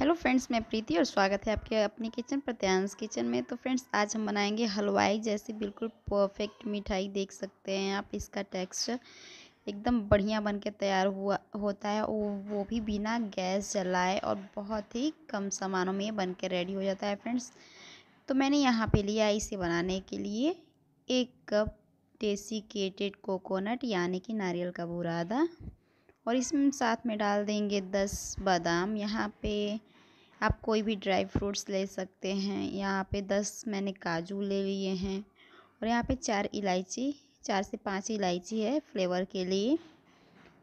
hello friends मैं प्रीति और स्वागत है आपके अपने किचन प्रत्यांश किचन में तो फ्रेंड्स आज हम बनाएंगे हलवाई जैसी बिल्कुल परफेक्ट मिठाई देख सकते हैं आप इसका टेक्सचर एकदम बढ़िया बन के तैयार हुआ होता है और वो भी बिना गैस जलाए और बहुत ही कम सामानों में बन के रेडी हो जाता है फ्रेंड्स तो मैंने यहाँ पर लिया इसे बनाने के लिए एक कप डेसिकेटेड कोकोनट यानी कि नारियल का बुरादा और इसमें साथ में डाल देंगे दस बादाम यहाँ पे आप कोई भी ड्राई फ्रूट्स ले सकते हैं यहाँ पे दस मैंने काजू ले लिए हैं और यहाँ पे चार इलायची चार से पाँच इलायची है फ्लेवर के लिए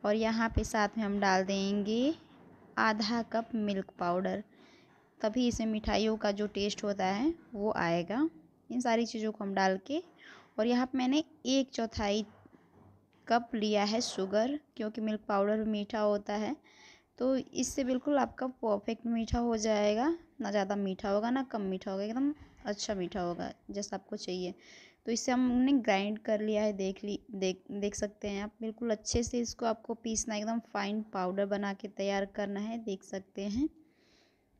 और यहाँ पे साथ में हम डाल देंगे आधा कप मिल्क पाउडर तभी इसमें मिठाइयों का जो टेस्ट होता है वो आएगा इन सारी चीज़ों को हम डाल के और यहाँ पर मैंने एक चौथाई कप लिया है शुगर क्योंकि मिल्क पाउडर मीठा होता है तो इससे बिल्कुल आपका परफेक्ट मीठा हो जाएगा ना ज़्यादा मीठा होगा ना कम मीठा होगा एकदम अच्छा मीठा होगा जैसा आपको चाहिए तो इसे हमने ग्राइंड कर लिया है देख ली देख देख सकते हैं आप बिल्कुल अच्छे से इसको आपको पीसना एकदम फाइन पाउडर बना के तैयार करना है देख सकते हैं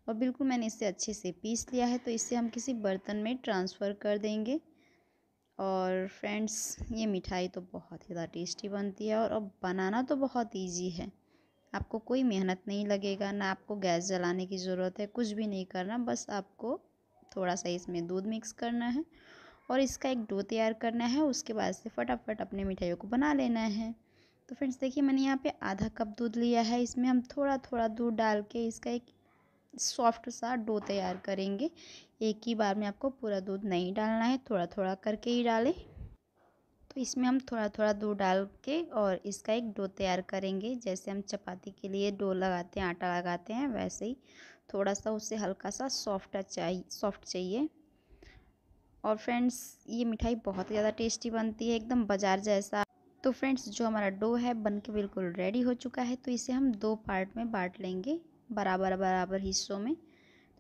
और बिल्कुल मैंने इसे अच्छे से पीस लिया है तो इसे हम किसी बर्तन में ट्रांसफ़र कर देंगे और फ्रेंड्स ये मिठाई तो बहुत ही ज़्यादा टेस्टी बनती है और अब बनाना तो बहुत इजी है आपको कोई मेहनत नहीं लगेगा ना आपको गैस जलाने की ज़रूरत है कुछ भी नहीं करना बस आपको थोड़ा सा इसमें दूध मिक्स करना है और इसका एक डो तैयार करना है उसके बाद से फटाफट अपने मिठाइयों को बना लेना है तो फ्रेंड्स देखिए मैंने यहाँ पे आधा कप दूध लिया है इसमें हम थोड़ा थोड़ा दूध डाल के इसका एक सॉफ्ट सा डो तैयार करेंगे एक ही बार में आपको पूरा दूध नहीं डालना है थोड़ा थोड़ा करके ही डालें तो इसमें हम थोड़ा थोड़ा दूध डाल के और इसका एक डो तैयार करेंगे जैसे हम चपाती के लिए डो लगाते हैं आटा लगाते हैं वैसे ही थोड़ा सा उससे हल्का सा सॉफ्ट चाहिए सॉफ्ट चाहिए और फ्रेंड्स ये मिठाई बहुत ज़्यादा टेस्टी बनती है एकदम बाज़ार जैसा तो फ्रेंड्स जो हमारा डो है बन के बिल्कुल रेडी हो चुका है तो इसे हम दो पार्ट में बांट लेंगे बराबर बराबर हिस्सों में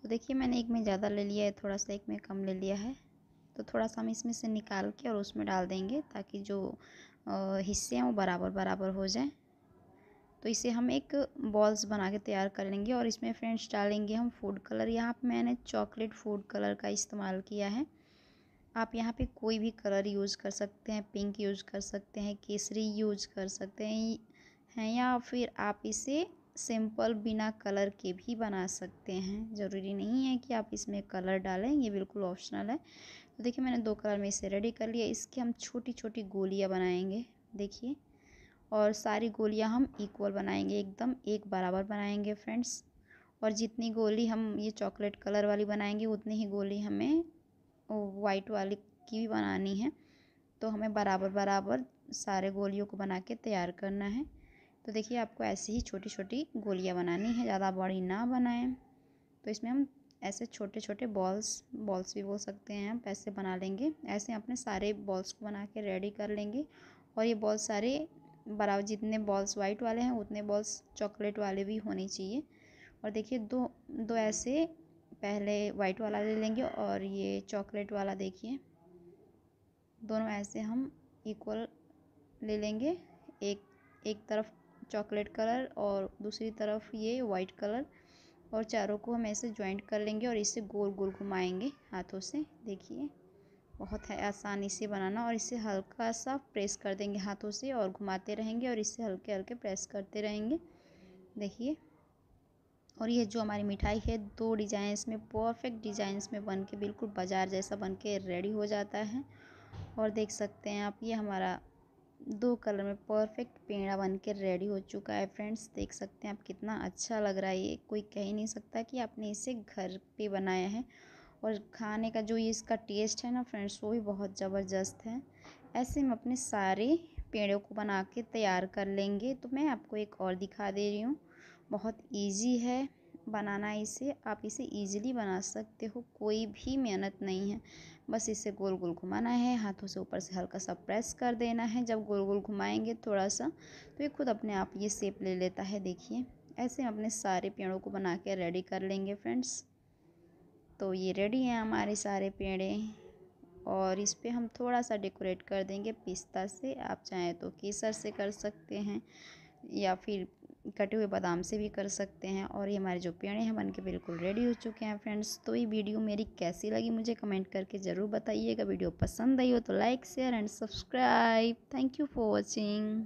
तो देखिए मैंने एक में ज़्यादा ले लिया है थोड़ा सा एक में कम ले लिया है तो थोड़ा सा हम इसमें से निकाल के और उसमें डाल देंगे ताकि जो हिस्से हैं वो बराबर बराबर हो जाएँ तो इसे हम एक बॉल्स बना के तैयार कर लेंगे और इसमें फ्रेंड्स डालेंगे हम फूड कलर यहाँ पर मैंने चॉकलेट फूड कलर का इस्तेमाल किया है आप यहाँ पे कोई भी कलर यूज़ कर सकते हैं पिंक यूज़ कर सकते हैं केसरी यूज कर सकते हैं हैं या फिर आप इसे सिंपल बिना कलर के भी बना सकते हैं ज़रूरी नहीं है कि आप इसमें कलर डालें ये बिल्कुल ऑप्शनल है तो देखिए मैंने दो कलर में इसे रेडी कर लिया इसके हम छोटी छोटी गोलियाँ बनाएंगे देखिए और सारी गोलियाँ हम इक्वल बनाएंगे एकदम एक बराबर बनाएंगे फ्रेंड्स और जितनी गोली हम ये चॉकलेट कलर वाली बनाएंगे उतनी ही गोली हमें वाइट वाली की भी बनानी है तो हमें बराबर बराबर सारे गोलियों को बना के तैयार करना है तो देखिए आपको ऐसी ही छोटी छोटी गोलियाँ बनानी है ज़्यादा बड़ी ना बनाएं तो इसमें हम ऐसे छोटे छोटे बॉल्स बॉल्स भी बोल सकते हैं हम ऐसे बना लेंगे ऐसे अपने सारे बॉल्स को बना के रेडी कर लेंगे और ये बॉल्स सारे बराबर जितने बॉल्स वाइट वाले हैं उतने बॉल्स चॉकलेट वाले भी होने चाहिए और देखिए दो दो ऐसे पहले वाइट वाला ले लेंगे और ये चॉकलेट वाला देखिए दोनों ऐसे हम इक्वल ले लेंगे एक एक तरफ चॉकलेट कलर और दूसरी तरफ ये वाइट कलर और चारों को हम ऐसे ज्वाइंट कर लेंगे और इसे गोल गोल घुमाएंगे हाथों से देखिए बहुत है आसानी से बनाना और इसे हल्का सा प्रेस कर देंगे हाथों से और घुमाते रहेंगे और इसे हल्के हल्के प्रेस करते रहेंगे देखिए और यह जो हमारी मिठाई है दो डिज़ाइंस में परफेक्ट डिज़ाइंस में बन के बिल्कुल बाजार जैसा बन के रेडी हो जाता है और देख सकते हैं आप ये हमारा दो कलर में परफेक्ट पेड़ा बन के रेडी हो चुका है फ्रेंड्स देख सकते हैं आप कितना अच्छा लग रहा है ये कोई कह ही नहीं सकता कि आपने इसे घर पे बनाया है और खाने का जो ये इसका टेस्ट है ना फ्रेंड्स वो भी बहुत ज़बरदस्त है ऐसे हम अपने सारे पेड़ों को बना के तैयार कर लेंगे तो मैं आपको एक और दिखा दे रही हूँ बहुत ईजी है बनाना इसे आप इसे ईज़िली बना सकते हो कोई भी मेहनत नहीं है बस इसे गोल गोल घुमाना है हाथों से ऊपर से हल्का सा प्रेस कर देना है जब गोल गोल घुमाएंगे थोड़ा सा तो ये खुद अपने आप ये सेप ले लेता है देखिए ऐसे हम अपने सारे पेड़ों को बना के रेडी कर लेंगे फ्रेंड्स तो ये रेडी हैं हमारे सारे पेड़े और इस पर हम थोड़ा सा डेकोरेट कर देंगे पिस्ता से आप चाहें तो केसर से कर सकते हैं या फिर कटे हुए बादाम से भी कर सकते हैं और ये हमारे जो पेड़े हैं बन के बिल्कुल रेडी हो चुके हैं फ्रेंड्स तो ये वीडियो मेरी कैसी लगी मुझे कमेंट करके ज़रूर बताइएगा वीडियो पसंद आई हो तो like share and subscribe thank you for watching